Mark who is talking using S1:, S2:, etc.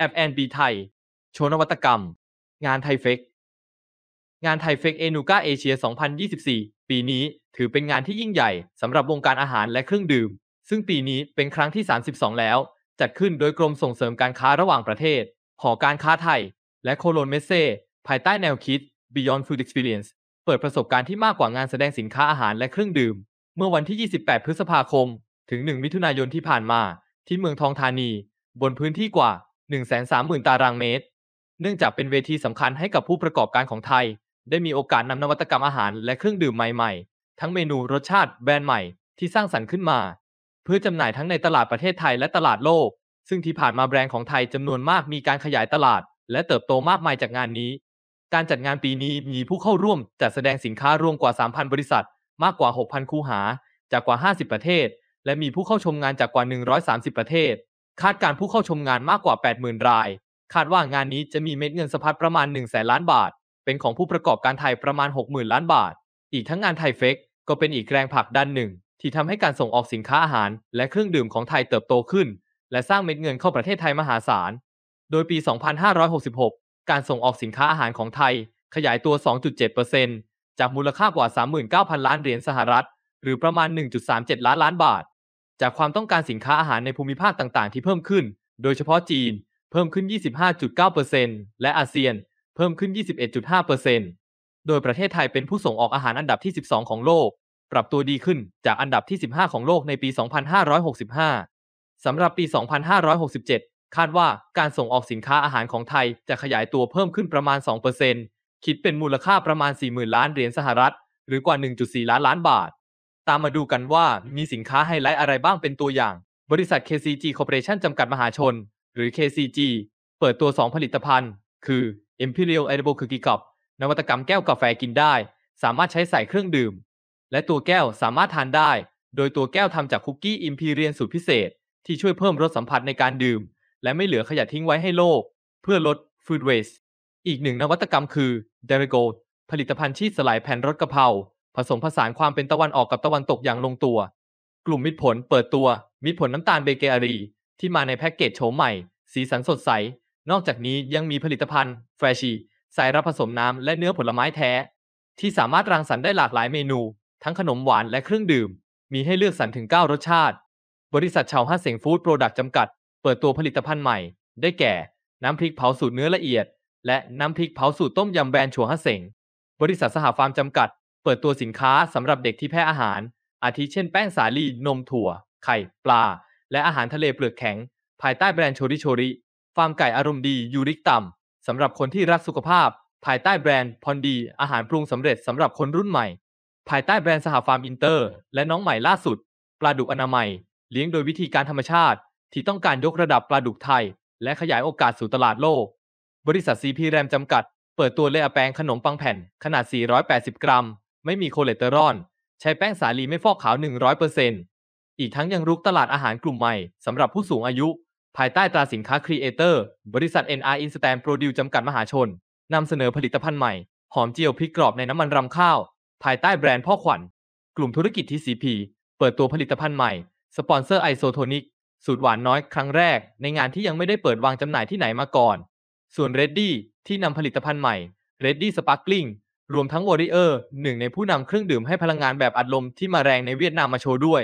S1: แอปแอนบีไทย โชว์นวัตกรรม งานไทเฟกงานไทเฟกเอนูกาเอเชีย 2024 ปีนี้ถือเป็นงานที่ยิ่งใหญ่สำหรับวงการอาหารและเครื่องดื่ม ซึ่งปีนี้เป็นครั้งที่ 32 แล้ว จัดขึ้นโดยกรมส่งเสริมการค้าระหว่างประเทศ หอการค้าไทย และโคโลนเมเซ่ภายใต้แนวคิด Beyond Food Experience เปิดประสบการณ์ที่มากกว่างานแสดงสินค้าอาหารและเครื่องดื่ม เมื่อวันที่28พฤษภาคมถึง1มิถุนายนที่ผ่านมาที่เมืองทองธานี บนพื้นที่กว่า130,000 ตารางเมตร เนื่องจากเป็นเวทีสำคัญให้กับผู้ประกอบการของไทย ได้มีโอกาสนำนวัตกรรมอาหารและเครื่องดื่มใหม่ๆ ทั้งเมนูรสชาติแบรนด์ใหม่ ที่สร้างสรรค์ขึ้นมา เพื่อจำหน่ายทั้งในตลาดประเทศไทยและตลาดโลก ซึ่งที่ผ่านมาแบรนด์ของไทยจำนวนมากมีการขยายตลาด และเติบโตมากมายจากงานนี้ การจัดงานปีนี้มีผู้เข้าร่วมจัดแสดงสินค้ารวมกว่า 3,000 บริษัท มากกว่า 6,000 คูหา จากกว่า 50 ประเทศ และมีผู้เข้าชมงานจากกว่า 130 ประเทศคาดการผู้เข้าชมงานมากกว่า 80,000 ราย คาดว่างานนี้จะมีเม็ดเงินสะพัดประมาณ 1 0 0 0ล้านบาท เป็นของผู้ประกอบการไทยประมาณ 60,000 ล้านบาท อีกทั้งงานไทยเฟกก็เป็นอีกแรงผลักดันหนึ่ง ที่ทำให้การส่งออกสินค้าอาหาร และเครื่องดื่มของไทยเติบโตขึ้น และสร้างเม็ดเงินเข้าประเทศไทยมหาศาล โดยปี 2566 การส่งออกสินค้าอาหารของไทย ขยายตัว 2.7%จากมูลค่ากว่า 39,000 ล้านเหรียญสหรัฐ หรือประมาณ 1.37 ล้านล้านบาทจากความต้องการสินค้าอาหารในภูมิภาคต่างๆที่เพิ่มขึ้น โดยเฉพาะจีนเพิ่มขึ้น 25.9%และอาเซียนเพิ่มขึ้น 21.5%โดยประเทศไทยเป็นผู้ส่งออกอาหารอันดับที่ 12 ของโลก ปรับตัวดีขึ้นจากอันดับที่ 15 ของโลก ในปี 2565 สำหรับปี 2567 คาดว่าการส่งออกสินค้าอาหารของไทย จะขยายตัวเพิ่มขึ้นประมาณ 2%คิดเป็นมูลค่าประมาณ 40,000 ล้านเหรียญสหรัฐ หรือกว่า 1.4 ล้านล้านบาทตามมาดูกันว่ามีสินค้าไฮไลท์อะไรบ้างเป็นตัวอย่าง บริษัท KCG Corporation จำกัดมหาชน หรือ KCG เปิดตัว 2 ผลิตภัณฑ์ คือ Imperial Edible Cookie Cup นวัตกรรมแก้วกาแฟกินได้ สามารถใช้ใส่เครื่องดื่ม และตัวแก้วสามารถทานได้ โดยตัวแก้วทำจากคุกกี้อิมพีเรียสูตรพิเศษ ที่ช่วยเพิ่มรสสัมผัสในการดื่ม และไม่เหลือขยะทิ้งไว้ให้โลก เพื่อลด food waste อีกหนึ่งนวัตกรรมคือ d e r i g o ผลิตภัณฑ์ชีสสลายแผ่นรสกะเพราผสมผสานความเป็นตะวันออกกับตะวันตกอย่างลงตัว กลุ่มมิตรผลเปิดตัวมิตรผลน้ำตาลเบเกอรี่ที่มาในแพ็กเกจโฉมใหม่สีสันสดใส นอกจากนี้ยังมีผลิตภัณฑ์แฟชีสายรับผสมน้ำและเนื้อผลไม้แท้ ที่สามารถรังสรรค์ได้หลากหลายเมนู ทั้งขนมหวานและเครื่องดื่ม มีให้เลือกสรรถึง 9รสชาติ บริษัทชาวห้าเสียงฟู้ดโปรดักต์จำกัด เปิดตัวผลิตภัณฑ์ใหม่ได้แก่ น้ำพริกเผาสูตรเนื้อละเอียดและน้ำพริกเผาสูตรต้มยำแบรนด์ชัวห้าเสียงบริษัทสหฟาร์มจำกัดเปิดตัวสินค้าสำหรับเด็กที่แพ้อาหารอาทิเช่นแป้งสาลีนมถั่ว ไข่ ปลาและอาหารทะเลเปลือกแข็ง ภายใต้แบรนด์โชริโชริ ฟาร์มไก่อารมณ์ดียูริกต่ำสำหรับคนที่รักสุขภาพ ภายใต้แบรนด์พอนดี อาหารปรุงสำเร็จ สำหรับคนรุ่นใหม่ ภายใต้แบรนด์สหฟาร์มอินเตอร์ และน้องใหม่ล่าสุด ปลาดุกอนามัย เลี้ยงโดยวิธีการธรรมชาติ ที่ต้องการยกระดับปลาดุกไทย และขยายโอกาสสู่ตลาดโลก บริษัทซีพีแรมจำกัด เปิดตัวเลอาแปงขนมปังแผ่นขนาด 480 กรัมไม่มีโคเลสเตอรอล ใช้แป้งสาลีไม่ฟอกขาว 100%อีกทั้งยังรุกตลาดอาหารกลุ่มใหม่สำหรับผู้สูงอายุ ภายใต้ตราสินค้าครีเอเตอร์ บริษัท NR Instant Produce จำกัดมหาชนนำเสนอผลิตภัณฑ์ใหม่ หอมเจียวพริกกรอบในน้ำมันรำข้าว ภายใต้แบรนด์พ่อขวัญกลุ่มธุรกิจ TCP เปิดตัวผลิตภัณฑ์ใหม่ สปอนเซอร์ไอโซโทนิกสูตรหวานน้อยครั้งแรก ในงานที่ยังไม่ได้เปิดวางจำหน่ายที่ไหนมาก่อน ส่วน r e ดี้ที่นำผลิตภัณฑ์ใหม่ r e ดี้สปาร์กลิงรวมทั้งวอริเออร์หนึ่งในผู้นำเครื่องดื่มให้พลังงานแบบอัดลมที่มาแรงในเวียดนามมาโชว์ด้วย